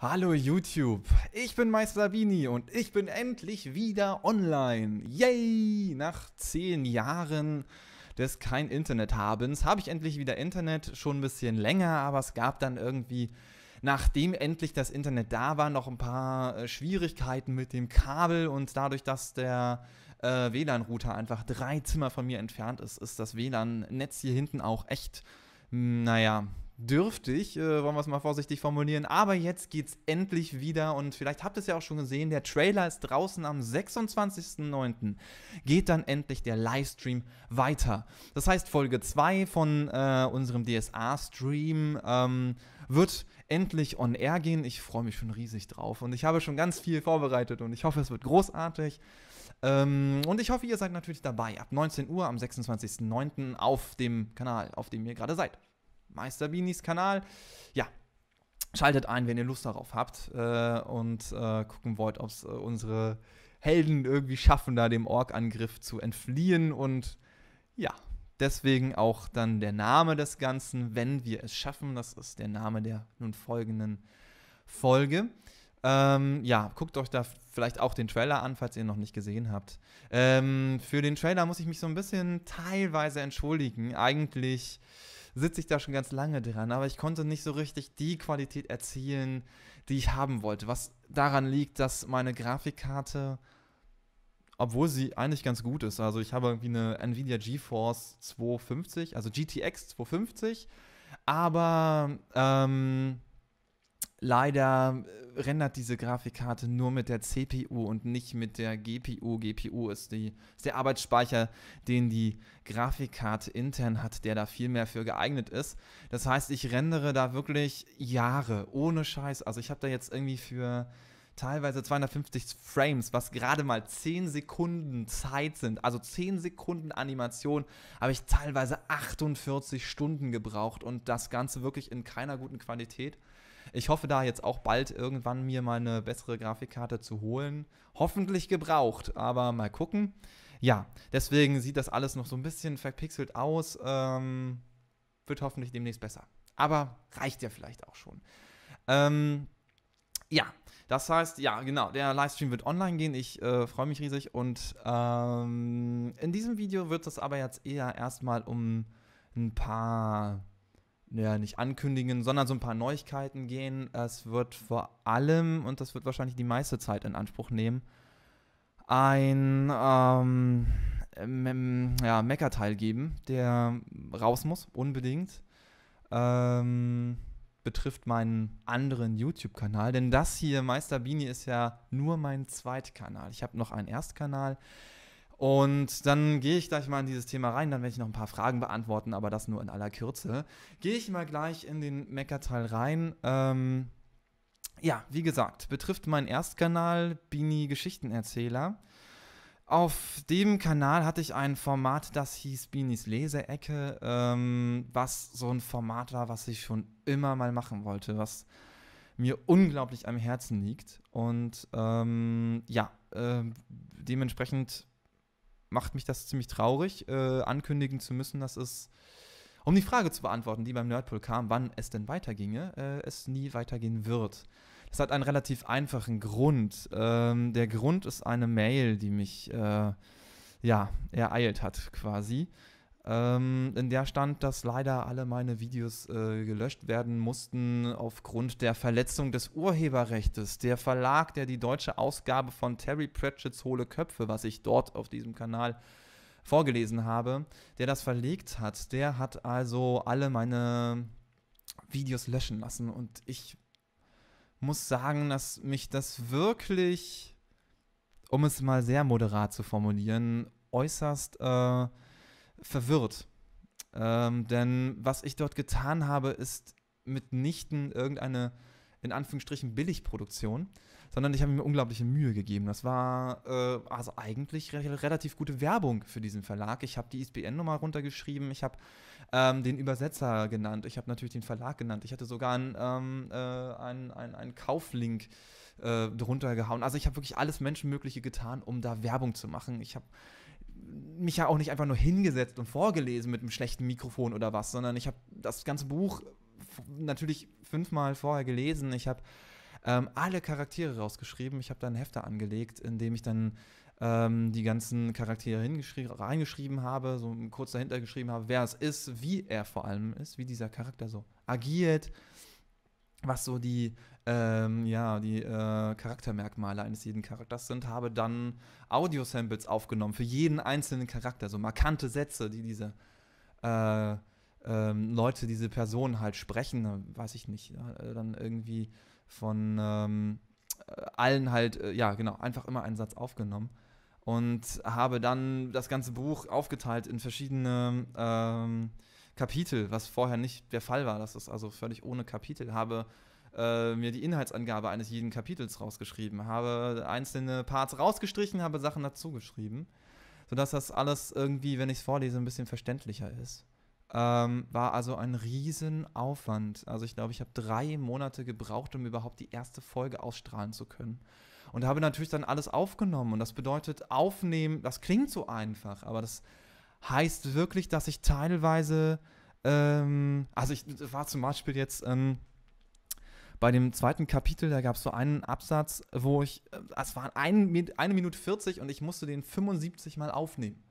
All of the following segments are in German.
Hallo YouTube, ich bin Meister Sabini und ich bin endlich wieder online. Yay! Nach zehn Jahren des kein Internet habens habe ich endlich wieder Internet, schon ein bisschen länger, aber es gab dann irgendwie, nachdem endlich das Internet da war, noch ein paar äh, Schwierigkeiten mit dem Kabel und dadurch, dass der äh, WLAN-Router einfach drei Zimmer von mir entfernt ist, ist das WLAN-Netz hier hinten auch echt, hm, naja, dürftig, äh, wollen wir es mal vorsichtig formulieren. Aber jetzt geht's endlich wieder und vielleicht habt ihr es ja auch schon gesehen, der Trailer ist draußen am 26.09. geht dann endlich der Livestream weiter. Das heißt, Folge 2 von äh, unserem DSA-Stream ähm, wird endlich on air gehen. Ich freue mich schon riesig drauf und ich habe schon ganz viel vorbereitet und ich hoffe, es wird großartig. Ähm, und ich hoffe, ihr seid natürlich dabei ab 19 Uhr am 26.09. auf dem Kanal, auf dem ihr gerade seid. Meister Beanies Kanal. Ja, schaltet ein, wenn ihr Lust darauf habt äh, und äh, gucken wollt, ob es äh, unsere Helden irgendwie schaffen, da dem Ork-Angriff zu entfliehen. Und ja, deswegen auch dann der Name des Ganzen, wenn wir es schaffen. Das ist der Name der nun folgenden Folge. Ähm, ja, guckt euch da vielleicht auch den Trailer an, falls ihr ihn noch nicht gesehen habt. Ähm, für den Trailer muss ich mich so ein bisschen teilweise entschuldigen. Eigentlich sitze ich da schon ganz lange dran, aber ich konnte nicht so richtig die Qualität erzielen, die ich haben wollte. Was daran liegt, dass meine Grafikkarte, obwohl sie eigentlich ganz gut ist, also ich habe irgendwie eine Nvidia GeForce 250, also GTX 250, aber ähm, Leider äh, rendert diese Grafikkarte nur mit der CPU und nicht mit der GPU. GPU ist, die, ist der Arbeitsspeicher, den die Grafikkarte intern hat, der da viel mehr für geeignet ist. Das heißt, ich rendere da wirklich Jahre ohne Scheiß. Also ich habe da jetzt irgendwie für teilweise 250 Frames, was gerade mal 10 Sekunden Zeit sind, also 10 Sekunden Animation, habe ich teilweise 48 Stunden gebraucht und das Ganze wirklich in keiner guten Qualität. Ich hoffe da jetzt auch bald irgendwann mir mal eine bessere Grafikkarte zu holen. Hoffentlich gebraucht, aber mal gucken. Ja, deswegen sieht das alles noch so ein bisschen verpixelt aus. Ähm, wird hoffentlich demnächst besser. Aber reicht ja vielleicht auch schon. Ähm, ja, das heißt, ja, genau, der Livestream wird online gehen. Ich äh, freue mich riesig. Und ähm, in diesem Video wird es aber jetzt eher erstmal um ein paar ja, nicht ankündigen, sondern so ein paar Neuigkeiten gehen. Es wird vor allem, und das wird wahrscheinlich die meiste Zeit in Anspruch nehmen, ein ähm, ähm, ja, Meckerteil geben, der raus muss, unbedingt. Ähm, betrifft meinen anderen YouTube-Kanal, denn das hier, Meister Bini, ist ja nur mein Zweitkanal. Ich habe noch einen Erstkanal, und dann gehe ich gleich mal in dieses Thema rein, dann werde ich noch ein paar Fragen beantworten, aber das nur in aller Kürze. Gehe ich mal gleich in den Meckerteil rein. Ähm, ja, wie gesagt, betrifft meinen Erstkanal Bini Geschichtenerzähler. Auf dem Kanal hatte ich ein Format, das hieß Binis Leseecke, ähm, was so ein Format war, was ich schon immer mal machen wollte, was mir unglaublich am Herzen liegt. Und ähm, ja, äh, dementsprechend macht mich das ziemlich traurig, äh, ankündigen zu müssen, dass es, um die Frage zu beantworten, die beim Nerdpool kam, wann es denn weiterginge, äh, es nie weitergehen wird. Das hat einen relativ einfachen Grund. Ähm, der Grund ist eine Mail, die mich äh, ja, ereilt hat quasi ähm, in der stand, dass leider alle meine Videos äh, gelöscht werden mussten aufgrund der Verletzung des Urheberrechts. Der Verlag, der die deutsche Ausgabe von Terry Pratchett's Hohle Köpfe, was ich dort auf diesem Kanal vorgelesen habe, der das verlegt hat, der hat also alle meine Videos löschen lassen und ich muss sagen, dass mich das wirklich, um es mal sehr moderat zu formulieren, äußerst äh, verwirrt. Ähm, denn was ich dort getan habe, ist mitnichten irgendeine, in Anführungsstrichen, Billigproduktion, sondern ich habe mir unglaubliche Mühe gegeben. Das war äh, also eigentlich re relativ gute Werbung für diesen Verlag. Ich habe die ISBN-Nummer runtergeschrieben, ich habe ähm, den Übersetzer genannt, ich habe natürlich den Verlag genannt, ich hatte sogar einen, ähm, äh, einen, einen, einen Kauflink äh, drunter gehauen. Also ich habe wirklich alles Menschenmögliche getan, um da Werbung zu machen. Ich habe mich ja auch nicht einfach nur hingesetzt und vorgelesen mit einem schlechten Mikrofon oder was, sondern ich habe das ganze Buch natürlich fünfmal vorher gelesen. Ich habe ähm, alle Charaktere rausgeschrieben. Ich habe da einen Hefter angelegt, in dem ich dann ähm, die ganzen Charaktere reingeschrieben habe, so kurz dahinter geschrieben habe, wer es ist, wie er vor allem ist, wie dieser Charakter so agiert was so die, ähm, ja, die äh, Charaktermerkmale eines jeden Charakters sind, habe dann Audio-Samples aufgenommen für jeden einzelnen Charakter, so markante Sätze, die diese äh, ähm, Leute, diese Personen halt sprechen, ne, weiß ich nicht, ja, äh, dann irgendwie von ähm, äh, allen halt, äh, ja, genau, einfach immer einen Satz aufgenommen und habe dann das ganze Buch aufgeteilt in verschiedene ähm, Kapitel, was vorher nicht der Fall war. Das ist also völlig ohne Kapitel. Habe äh, mir die Inhaltsangabe eines jeden Kapitels rausgeschrieben, habe einzelne Parts rausgestrichen, habe Sachen dazugeschrieben, sodass das alles irgendwie, wenn ich es vorlese, ein bisschen verständlicher ist. Ähm, war also ein Riesenaufwand. Also ich glaube, ich habe drei Monate gebraucht, um überhaupt die erste Folge ausstrahlen zu können. Und habe natürlich dann alles aufgenommen. Und das bedeutet, aufnehmen, das klingt so einfach, aber das heißt wirklich, dass ich teilweise, ähm, also ich war zum Beispiel jetzt ähm, bei dem zweiten Kapitel, da gab es so einen Absatz, wo ich, äh, es waren ein, eine Minute 40 und ich musste den 75 Mal aufnehmen.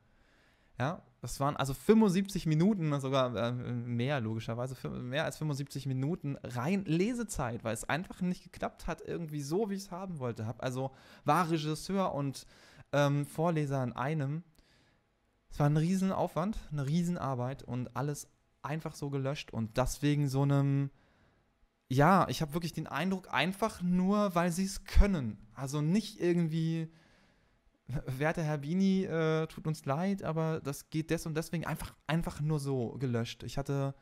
Ja, das waren also 75 Minuten, sogar äh, mehr logischerweise, mehr als 75 Minuten rein Lesezeit, weil es einfach nicht geklappt hat, irgendwie so, wie ich es haben wollte. also war Regisseur und ähm, Vorleser in einem es war ein Riesenaufwand, eine Riesenarbeit und alles einfach so gelöscht und deswegen so einem, ja, ich habe wirklich den Eindruck, einfach nur, weil sie es können. Also nicht irgendwie, werter Herr Bini, äh, tut uns leid, aber das geht des und deswegen einfach, einfach nur so gelöscht. Ich hatte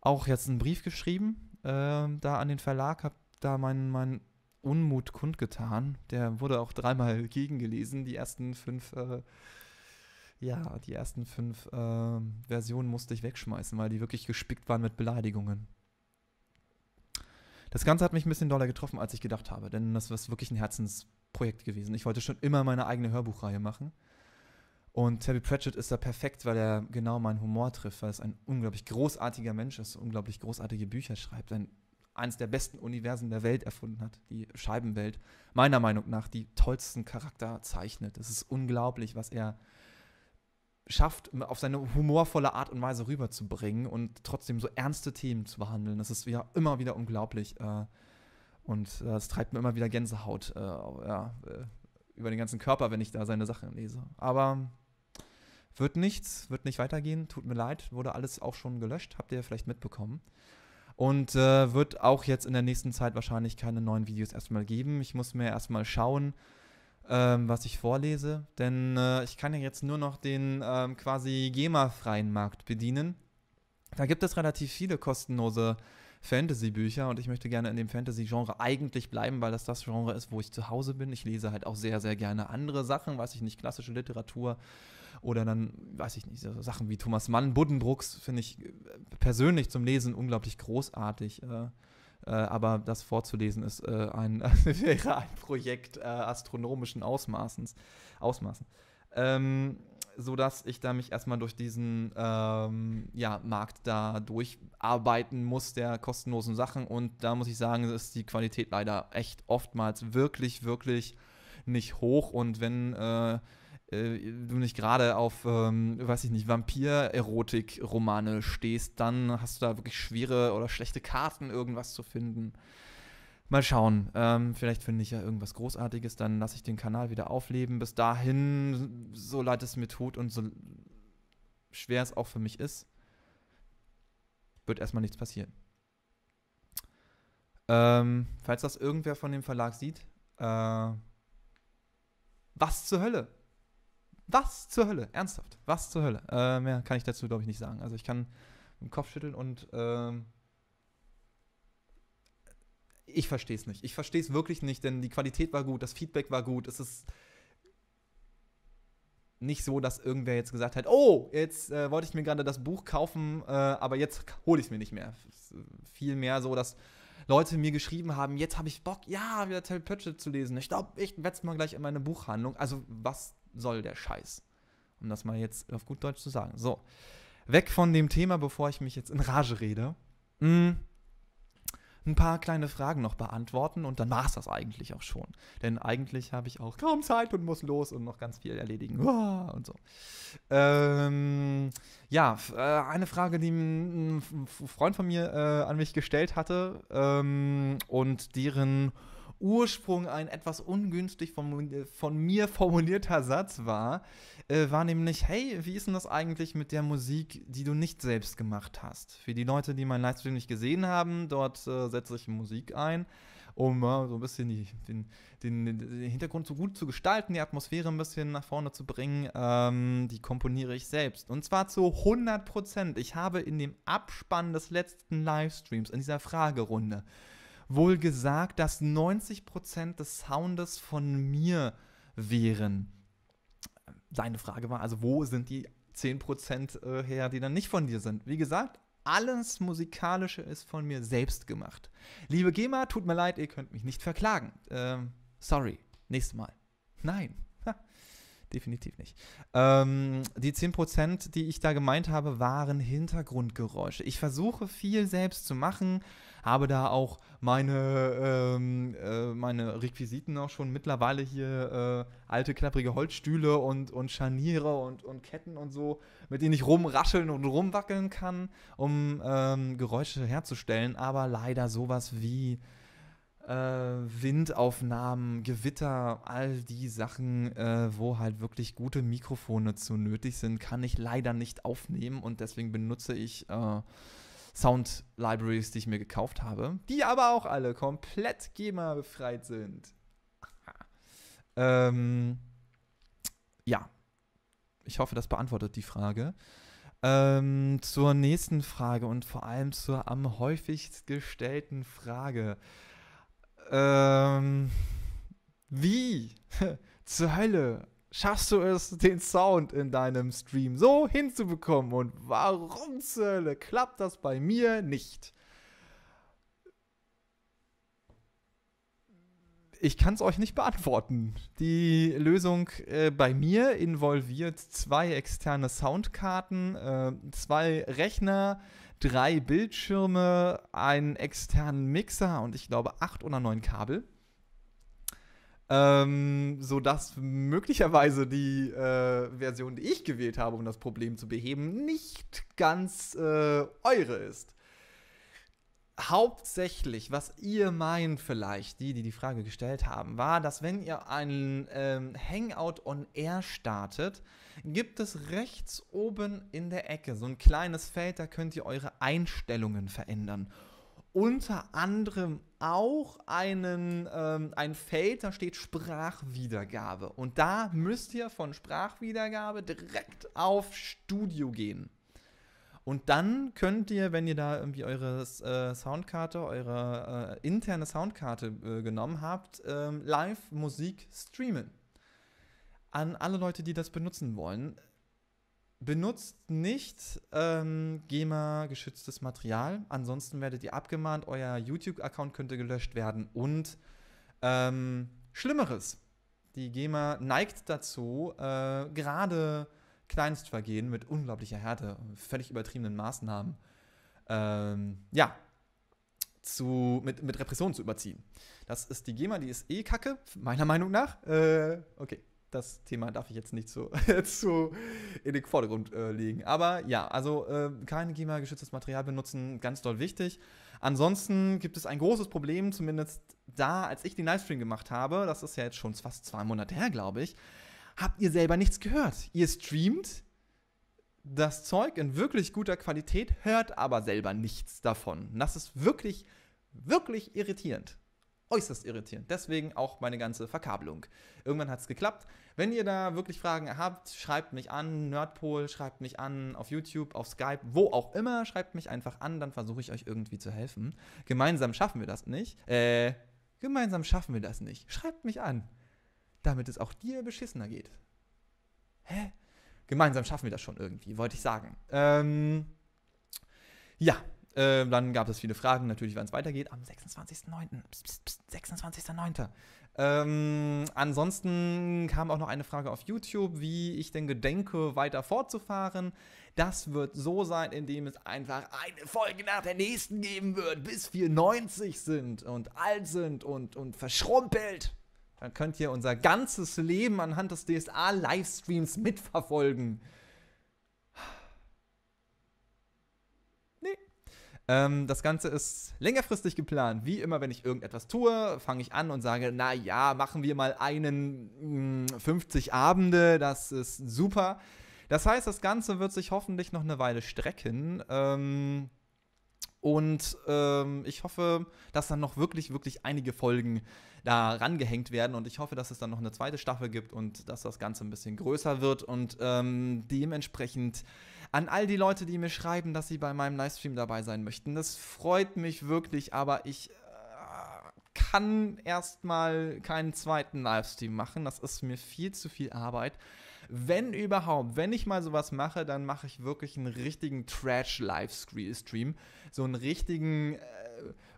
auch jetzt einen Brief geschrieben, äh, da an den Verlag, habe da meinen mein Unmut kundgetan. Der wurde auch dreimal gegengelesen, die ersten fünf äh, ja, die ersten fünf äh, Versionen musste ich wegschmeißen, weil die wirklich gespickt waren mit Beleidigungen. Das Ganze hat mich ein bisschen doller getroffen, als ich gedacht habe, denn das war wirklich ein Herzensprojekt gewesen. Ich wollte schon immer meine eigene Hörbuchreihe machen. Und Terry Pratchett ist da perfekt, weil er genau meinen Humor trifft, weil es ein unglaublich großartiger Mensch ist, unglaublich großartige Bücher schreibt, ein, eines der besten Universen der Welt erfunden hat, die Scheibenwelt, meiner Meinung nach die tollsten Charakter zeichnet. Es ist unglaublich, was er schafft, auf seine humorvolle Art und Weise rüberzubringen und trotzdem so ernste Themen zu behandeln. Das ist ja immer wieder unglaublich. Äh, und äh, es treibt mir immer wieder Gänsehaut äh, ja, über den ganzen Körper, wenn ich da seine Sachen lese. Aber wird nichts, wird nicht weitergehen. Tut mir leid, wurde alles auch schon gelöscht, habt ihr vielleicht mitbekommen. Und äh, wird auch jetzt in der nächsten Zeit wahrscheinlich keine neuen Videos erstmal geben. Ich muss mir erstmal schauen, ähm, was ich vorlese, denn äh, ich kann ja jetzt nur noch den ähm, quasi GEMA-freien Markt bedienen. Da gibt es relativ viele kostenlose Fantasy-Bücher und ich möchte gerne in dem Fantasy-Genre eigentlich bleiben, weil das das Genre ist, wo ich zu Hause bin. Ich lese halt auch sehr, sehr gerne andere Sachen, weiß ich nicht, klassische Literatur oder dann, weiß ich nicht, so Sachen wie Thomas Mann, Buddenbrooks finde ich äh, persönlich zum Lesen unglaublich großartig. Äh, äh, aber das vorzulesen ist äh, ein, wäre ein Projekt äh, astronomischen Ausmaßens, Ausmaßen. Ähm, sodass ich da mich erstmal durch diesen ähm, ja, Markt da durcharbeiten muss, der kostenlosen Sachen. Und da muss ich sagen, ist die Qualität leider echt oftmals wirklich, wirklich nicht hoch. Und wenn äh, äh, du nicht gerade auf, ähm, weiß ich nicht, Vampir-Erotik-Romane stehst, dann hast du da wirklich schwere oder schlechte Karten, irgendwas zu finden. Mal schauen. Ähm, vielleicht finde ich ja irgendwas Großartiges, dann lasse ich den Kanal wieder aufleben. Bis dahin, so leid es mir tut und so schwer es auch für mich ist, wird erstmal nichts passieren. Ähm, falls das irgendwer von dem Verlag sieht, äh, was zur Hölle? Was zur Hölle? Ernsthaft? Was zur Hölle? Äh, mehr kann ich dazu, glaube ich, nicht sagen. Also ich kann den Kopf schütteln und ähm, ich verstehe es nicht. Ich verstehe es wirklich nicht, denn die Qualität war gut, das Feedback war gut. Es ist nicht so, dass irgendwer jetzt gesagt hat, oh, jetzt äh, wollte ich mir gerade das Buch kaufen, äh, aber jetzt hole ich es mir nicht mehr. Vielmehr so, dass Leute mir geschrieben haben, jetzt habe ich Bock, ja, wieder Terry Pritchett zu lesen. Ich glaube, ich werde es mal gleich in meine Buchhandlung. Also was soll der Scheiß. Um das mal jetzt auf gut Deutsch zu sagen. So, weg von dem Thema, bevor ich mich jetzt in Rage rede. Mh, mm, ein paar kleine Fragen noch beantworten und dann war es das eigentlich auch schon. Denn eigentlich habe ich auch kaum Zeit und muss los und noch ganz viel erledigen und so. Ähm, ja, äh, eine Frage, die ein Freund von mir äh, an mich gestellt hatte ähm, und deren Ursprung ein etwas ungünstig von, äh, von mir formulierter Satz war, äh, war nämlich, hey, wie ist denn das eigentlich mit der Musik, die du nicht selbst gemacht hast? Für die Leute, die meinen Livestream nicht gesehen haben, dort äh, setze ich Musik ein, um äh, so ein bisschen die, den, den, den, Hintergrund so gut zu gestalten, die Atmosphäre ein bisschen nach vorne zu bringen. Ähm, die komponiere ich selbst. Und zwar zu 100 Prozent. Ich habe in dem Abspann des letzten Livestreams, in dieser Fragerunde, wohl gesagt, dass 90% des Soundes von mir wären. Seine Frage war also, wo sind die 10% äh, her, die dann nicht von dir sind? Wie gesagt, alles Musikalische ist von mir selbst gemacht. Liebe GEMA, tut mir leid, ihr könnt mich nicht verklagen. Ähm, sorry, nächstes Mal. Nein, definitiv nicht. Ähm, die 10%, die ich da gemeint habe, waren Hintergrundgeräusche. Ich versuche viel selbst zu machen habe da auch meine, ähm, äh, meine Requisiten auch schon mittlerweile hier äh, alte, klapprige Holzstühle und, und Scharniere und, und Ketten und so, mit denen ich rumrascheln und rumwackeln kann, um ähm, Geräusche herzustellen, aber leider sowas wie äh, Windaufnahmen, Gewitter, all die Sachen, äh, wo halt wirklich gute Mikrofone zu nötig sind, kann ich leider nicht aufnehmen und deswegen benutze ich äh, Sound Libraries, die ich mir gekauft habe, die aber auch alle komplett GEMA befreit sind. Ähm, ja, ich hoffe, das beantwortet die Frage. Ähm, zur nächsten Frage und vor allem zur am häufigst gestellten Frage. Ähm, wie zur Hölle schaffst du es, den Sound in deinem Stream so hinzubekommen? Und warum zur klappt das bei mir nicht? Ich kann es euch nicht beantworten. Die Lösung äh, bei mir involviert zwei externe Soundkarten, äh, zwei Rechner, drei Bildschirme, einen externen Mixer und ich glaube acht oder neun Kabel. Ähm, so dass möglicherweise die äh, Version, die ich gewählt habe, um das Problem zu beheben, nicht ganz äh, eure ist. Hauptsächlich, was ihr meint vielleicht, die, die die Frage gestellt haben, war, dass wenn ihr einen ähm, Hangout on Air startet, gibt es rechts oben in der Ecke so ein kleines Feld, da könnt ihr eure Einstellungen verändern unter anderem auch einen, ähm, ein Feld, da steht Sprachwiedergabe. Und da müsst ihr von Sprachwiedergabe direkt auf Studio gehen. Und dann könnt ihr, wenn ihr da irgendwie eure äh, Soundkarte, eure äh, interne Soundkarte äh, genommen habt, ähm, live Musik streamen. An alle Leute, die das benutzen wollen. Benutzt nicht ähm, GEMA-geschütztes Material, ansonsten werdet ihr abgemahnt, euer YouTube-Account könnte gelöscht werden und ähm, Schlimmeres. Die GEMA neigt dazu, äh, gerade Kleinstvergehen mit unglaublicher Härte, völlig übertriebenen Maßnahmen, ähm, ja, zu, mit, mit Repression zu überziehen. Das ist die GEMA, die ist eh kacke, meiner Meinung nach. Äh, okay das Thema darf ich jetzt nicht so zu in den Vordergrund äh, legen. Aber ja, also äh, kein klimageschütztes Material benutzen, ganz doll wichtig. Ansonsten gibt es ein großes Problem, zumindest da, als ich den Livestream gemacht habe, das ist ja jetzt schon fast zwei Monate her, glaube ich, habt ihr selber nichts gehört. Ihr streamt das Zeug in wirklich guter Qualität, hört aber selber nichts davon. Das ist wirklich, wirklich irritierend äußerst irritierend. Deswegen auch meine ganze Verkabelung. Irgendwann hat es geklappt. Wenn ihr da wirklich Fragen habt, schreibt mich an, Nerdpol, schreibt mich an auf YouTube, auf Skype, wo auch immer, schreibt mich einfach an, dann versuche ich euch irgendwie zu helfen. Gemeinsam schaffen wir das nicht. Äh, gemeinsam schaffen wir das nicht. Schreibt mich an, damit es auch dir beschissener geht. Hä? Gemeinsam schaffen wir das schon irgendwie, wollte ich sagen. Ähm, ja, äh, dann gab es viele Fragen, natürlich, wann es weitergeht. Am 26.09. 26.09. Ähm, ansonsten kam auch noch eine Frage auf YouTube, wie ich denn gedenke, weiter fortzufahren. Das wird so sein, indem es einfach eine Folge nach der nächsten geben wird, bis wir 90 sind und alt sind und, und verschrumpelt. Dann könnt ihr unser ganzes Leben anhand des DSA-Livestreams mitverfolgen. Ähm, das Ganze ist längerfristig geplant. Wie immer, wenn ich irgendetwas tue, fange ich an und sage, na ja, machen wir mal einen mh, mm, 50 Abende, das ist super. Das heißt, das Ganze wird sich hoffentlich noch eine Weile strecken. Ähm, und ähm, ich hoffe, dass dann noch wirklich, wirklich einige Folgen da rangehängt werden. Und ich hoffe, dass es dann noch eine zweite Staffel gibt und dass das Ganze ein bisschen größer wird und ähm, dementsprechend an all die Leute, die mir schreiben, dass sie bei meinem Livestream dabei sein möchten. Das freut mich wirklich, aber ich äh, kann erstmal keinen zweiten Livestream machen. Das ist mir viel zu viel Arbeit. Wenn überhaupt, wenn ich mal sowas mache, dann mache ich wirklich einen richtigen Trash-Livestream. So einen richtigen. Äh,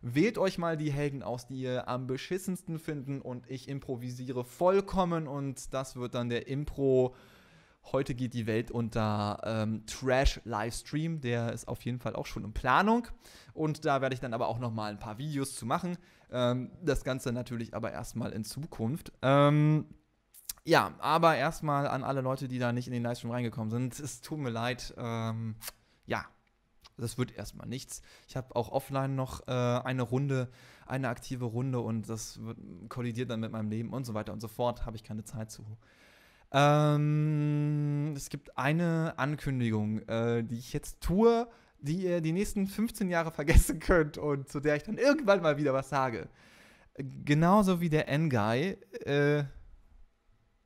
wählt euch mal die Helden aus, die ihr am beschissensten finden und ich improvisiere vollkommen und das wird dann der Impro. Heute geht die Welt unter ähm, Trash Livestream, der ist auf jeden Fall auch schon in Planung. Und da werde ich dann aber auch nochmal ein paar Videos zu machen. Ähm, das Ganze natürlich aber erstmal in Zukunft. Ähm, ja, aber erstmal an alle Leute, die da nicht in den Livestream reingekommen sind. Es tut mir leid. Ähm, ja, das wird erstmal nichts. Ich habe auch offline noch äh, eine Runde, eine aktive Runde und das wird, kollidiert dann mit meinem Leben und so weiter und so fort. Habe ich keine Zeit zu. Ähm, es gibt eine Ankündigung, äh, die ich jetzt tue, die ihr die nächsten 15 Jahre vergessen könnt und zu der ich dann irgendwann mal wieder was sage. Genauso wie der N-Guy. Äh,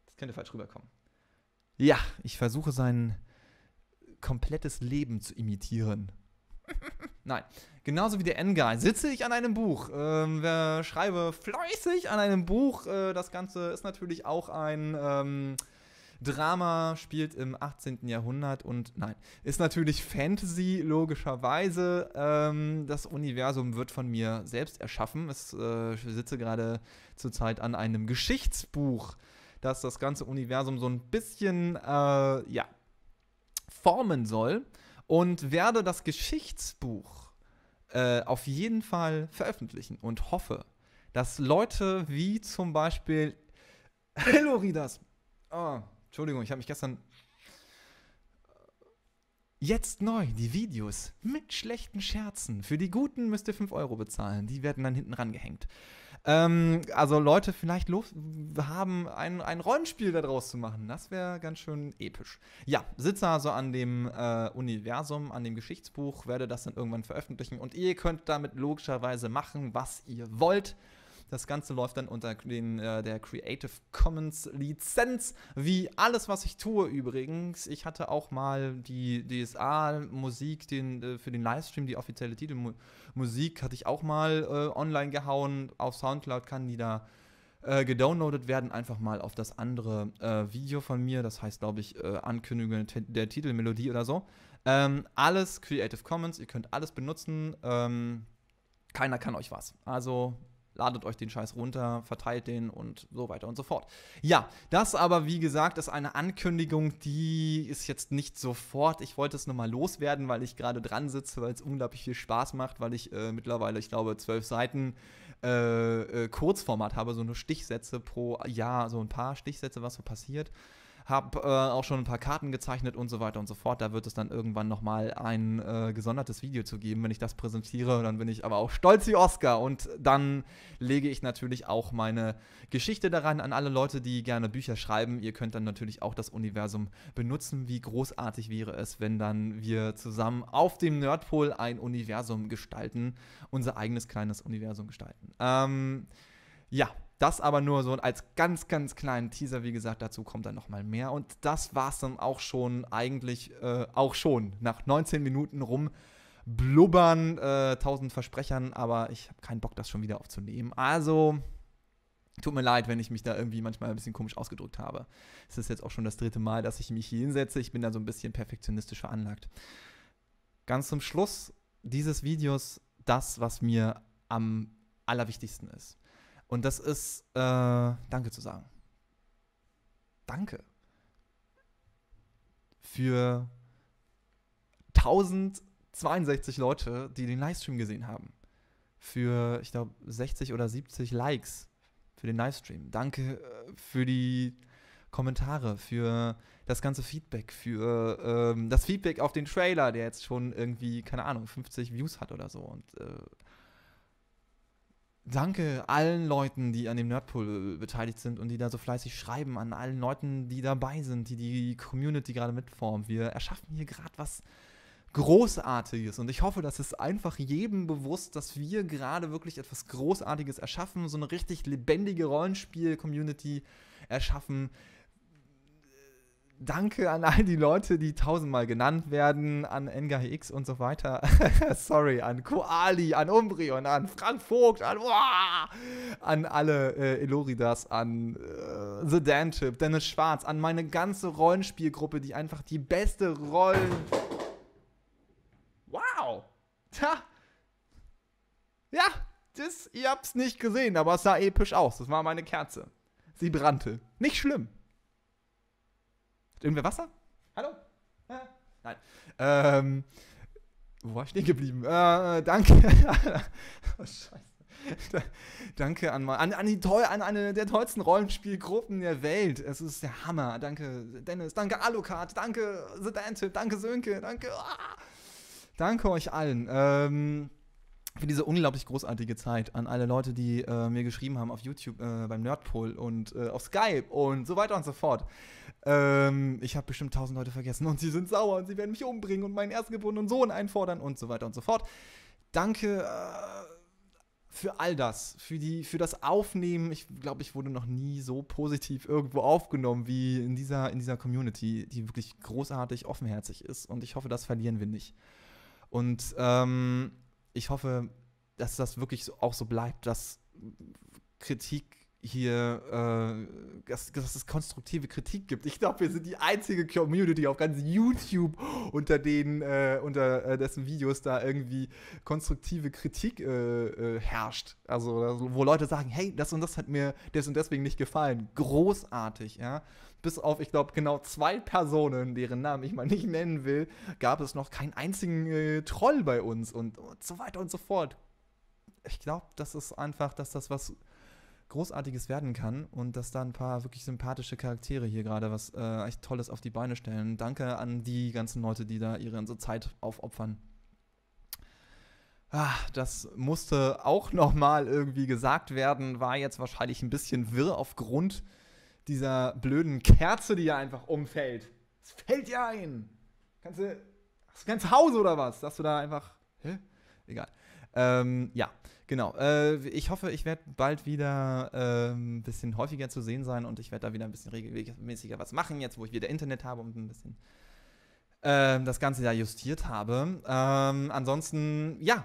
das könnte falsch rüberkommen. Ja, ich versuche sein komplettes Leben zu imitieren. Nein, genauso wie der N-Guy sitze ich an einem Buch, äh, schreibe fleißig an einem Buch. Äh, das Ganze ist natürlich auch ein ähm, Drama, spielt im 18. Jahrhundert und nein, ist natürlich Fantasy, logischerweise. Ähm, das Universum wird von mir selbst erschaffen. Es, äh, ich sitze gerade zurzeit an einem Geschichtsbuch, das das ganze Universum so ein bisschen, äh, ja, formen soll und werde das Geschichtsbuch äh, auf jeden Fall veröffentlichen und hoffe, dass Leute wie zum Beispiel Hello Ridas. Oh, Entschuldigung, ich habe mich gestern. Äh, jetzt neu, die Videos mit schlechten Scherzen. Für die guten müsst ihr 5 Euro bezahlen. Die werden dann hinten rangehängt. Ähm, also Leute, vielleicht los haben, ein, ein Rollenspiel daraus zu machen. Das wäre ganz schön episch. Ja, sitze also an dem äh, Universum, an dem Geschichtsbuch, werde das dann irgendwann veröffentlichen und ihr könnt damit logischerweise machen, was ihr wollt. Das Ganze läuft dann unter den, äh, der Creative Commons Lizenz, wie alles, was ich tue übrigens. Ich hatte auch mal die DSA-Musik äh, für den Livestream, die offizielle Titelmusik, hatte ich auch mal äh, online gehauen. Auf Soundcloud kann die da äh, gedownloadet werden, einfach mal auf das andere äh, Video von mir. Das heißt, glaube ich, äh, Ankündigung der Titelmelodie oder so. Ähm, alles Creative Commons, ihr könnt alles benutzen. Ähm, keiner kann euch was. Also ladet euch den Scheiß runter, verteilt den und so weiter und so fort. Ja, das aber, wie gesagt, ist eine Ankündigung, die ist jetzt nicht sofort. Ich wollte es nochmal loswerden, weil ich gerade dran sitze, weil es unglaublich viel Spaß macht, weil ich äh, mittlerweile, ich glaube, zwölf Seiten äh, äh, Kurzformat habe, so nur Stichsätze pro Jahr, so ein paar Stichsätze, was so passiert habe äh, auch schon ein paar Karten gezeichnet und so weiter und so fort. Da wird es dann irgendwann nochmal ein äh, gesondertes Video zu geben. Wenn ich das präsentiere, dann bin ich aber auch stolz wie Oscar. Und dann lege ich natürlich auch meine Geschichte daran an alle Leute, die gerne Bücher schreiben. Ihr könnt dann natürlich auch das Universum benutzen. Wie großartig wäre es, wenn dann wir zusammen auf dem Nerdpol ein Universum gestalten, unser eigenes kleines Universum gestalten. Ähm, ja, das aber nur so als ganz, ganz kleinen Teaser, wie gesagt, dazu kommt dann nochmal mehr. Und das war es dann auch schon, eigentlich äh, auch schon, nach 19 Minuten rum blubbern, äh, tausend Versprechern, aber ich habe keinen Bock, das schon wieder aufzunehmen. Also, tut mir leid, wenn ich mich da irgendwie manchmal ein bisschen komisch ausgedrückt habe. Es ist jetzt auch schon das dritte Mal, dass ich mich hier hinsetze. Ich bin da so ein bisschen perfektionistisch veranlagt. Ganz zum Schluss dieses Videos das, was mir am allerwichtigsten ist. Und das ist äh, Danke zu sagen. Danke. Für 1062 Leute, die den Livestream gesehen haben. Für, ich glaube, 60 oder 70 Likes für den Livestream. Danke äh, für die Kommentare, für das ganze Feedback, für ähm, das Feedback auf den Trailer, der jetzt schon irgendwie, keine Ahnung, 50 Views hat oder so. Und äh, Danke allen Leuten, die an dem Nerdpool äh, beteiligt sind und die da so fleißig schreiben, an allen Leuten, die dabei sind, die die Community gerade mitformt. Wir erschaffen hier gerade was Großartiges und ich hoffe, dass es einfach jedem bewusst, dass wir gerade wirklich etwas Großartiges erschaffen, so eine richtig lebendige Rollenspiel-Community erschaffen, danke an all die Leute, die tausendmal genannt werden, an NGHX und so weiter. Sorry, an Koali, an Umbrion, an Frank Vogt, an, uah, an alle äh, Eloridas, an äh, The Dantip, Dennis Schwarz, an meine ganze Rollenspielgruppe, die einfach die beste Rollen. Wow! Tja! Ja, das, ihr habt's nicht gesehen, aber es sah episch aus. Das war meine Kerze. Sie brannte. Nicht schlimm. Irgendwer Wasser? Hallo? Ah, nein. Ähm, wo war ich stehen geblieben? Äh, äh danke. oh, scheiße. danke an, an, an, die toll, an eine der tollsten Rollenspielgruppen der Welt. Es ist der Hammer. Danke, Dennis. Danke, Alucard. Danke, The Dantip. Danke, Sönke. Danke. Ah. Danke euch allen. Ähm, für diese unglaublich großartige Zeit an alle Leute, die äh, mir geschrieben haben auf YouTube, äh, beim Nerdpool und äh, auf Skype und so weiter und so fort. Ähm, ich habe bestimmt tausend Leute vergessen und sie sind sauer und sie werden mich umbringen und meinen erstgeborenen Sohn einfordern und so weiter und so fort. Danke äh, für all das, für, die, für das Aufnehmen. Ich glaube, ich wurde noch nie so positiv irgendwo aufgenommen wie in dieser, in dieser Community, die wirklich großartig offenherzig ist. Und ich hoffe, das verlieren wir nicht. Und ähm, ich hoffe, dass das wirklich auch so bleibt, dass Kritik hier, äh, dass, dass, es konstruktive Kritik gibt. Ich glaube, wir sind die einzige Community auf ganz YouTube, unter denen, äh, unter äh, dessen Videos da irgendwie konstruktive Kritik äh, äh, herrscht. Also, wo Leute sagen, hey, das und das hat mir des und deswegen nicht gefallen. Großartig, ja. Bis auf, ich glaube, genau zwei Personen, deren Namen ich mal nicht nennen will, gab es noch keinen einzigen äh, Troll bei uns und, und so weiter und so fort. Ich glaube, das ist einfach, dass das was Großartiges werden kann und dass da ein paar wirklich sympathische Charaktere hier gerade was äh, echt Tolles auf die Beine stellen. Danke an die ganzen Leute, die da ihre so Zeit aufopfern. Ah, das musste auch nochmal irgendwie gesagt werden, war jetzt wahrscheinlich ein bisschen wirr aufgrund dieser blöden Kerze, die ja einfach umfällt. Es fällt ja ein. Kannst du das ganze Haus oder was? Dass du da einfach. Hä? Egal. Ähm, ja. Genau. Äh, ich hoffe, ich werde bald wieder äh, ein bisschen häufiger zu sehen sein und ich werde da wieder ein bisschen regelmäßiger was machen, jetzt wo ich wieder Internet habe und ein bisschen äh, das Ganze da justiert habe. Ähm, ansonsten, ja,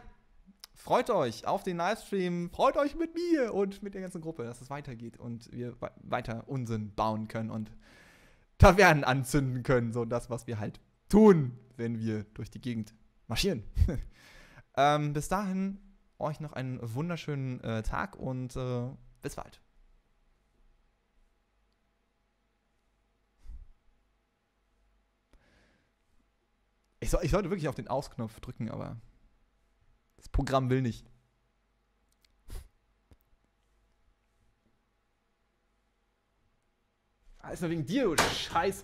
freut euch auf den Livestream, freut euch mit mir und mit der ganzen Gruppe, dass es weitergeht und wir weiter Unsinn bauen können und Tavernen anzünden können, so das, was wir halt tun, wenn wir durch die Gegend marschieren. ähm, bis dahin euch noch einen wunderschönen äh, Tag und äh, bis bald. Ich, so, ich sollte wirklich auf den Ausknopf drücken, aber das Programm will nicht. Alles ah, nur wegen dir, du Scheiß.